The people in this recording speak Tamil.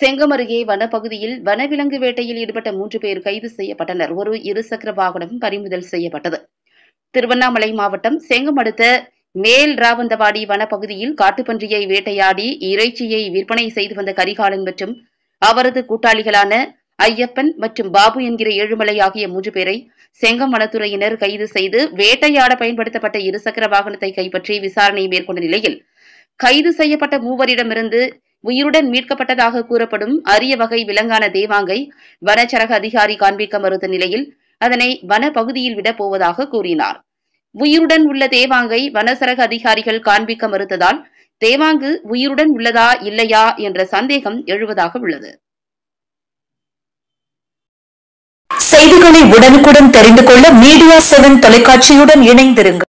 செங்கம் அருகே வனப்பகுதியில் வனவிலங்கு வேட்டையில் ஈடுபட்ட மூன்று பேர் கைது செய்யப்பட்டனர் ஒரு இருசக்கர வாகனமும் பறிமுதல் செய்யப்பட்டது திருவண்ணாமலை மாவட்டம் செங்கம் அடுத்த மேல் ராவந்தவாடி வனப்பகுதியில் காட்டுப்பன்றியை வேட்டையாடி இறைச்சியை விற்பனை செய்து வந்த கரிகாலன் மற்றும் அவரது கூட்டாளிகளான ஐயப்பன் மற்றும் பாபு என்கிற ஏழுமலை ஆகிய மூன்று பேரை செங்கம் வனத்துறையினர் கைது செய்து வேட்டையாட பயன்படுத்தப்பட்ட இருசக்கர வாகனத்தை கைப்பற்றி விசாரணை மேற்கொண்ட நிலையில் கைது செய்யப்பட்ட மூவரிடமிருந்து உயிருடன் மீட்கப்பட்டதாக கூறப்படும் அரிய வகை விலங்கான தேவாங்கை வனச்சரக அதிகாரி காண்பிக்க மறுத்த நிலையில் அதனை வன பகுதியில் போவதாக கூறினார் உயிருடன் உள்ள தேவாங்கை வனச்சரக அதிகாரிகள் காண்பிக்க மறுத்ததால் தேவாங்கு உயிருடன் உள்ளதா இல்லையா என்ற சந்தேகம் எழுவதாக உள்ளது செய்திகளை உடனுக்குடன் தெரிந்து கொள்ள மீடியா செவன் தொலைக்காட்சியுடன் இணைந்திருங்கள்